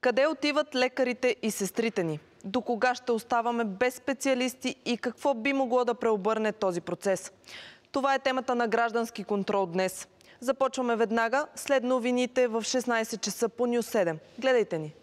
Къде отиват лекарите и сестрите ни? До кога ще оставаме без специалисти и какво би могло да преобърне този процес? Това е темата на граждански контрол днес. Започваме веднага след новините в 16 часа по Нью 7. Гледайте ни!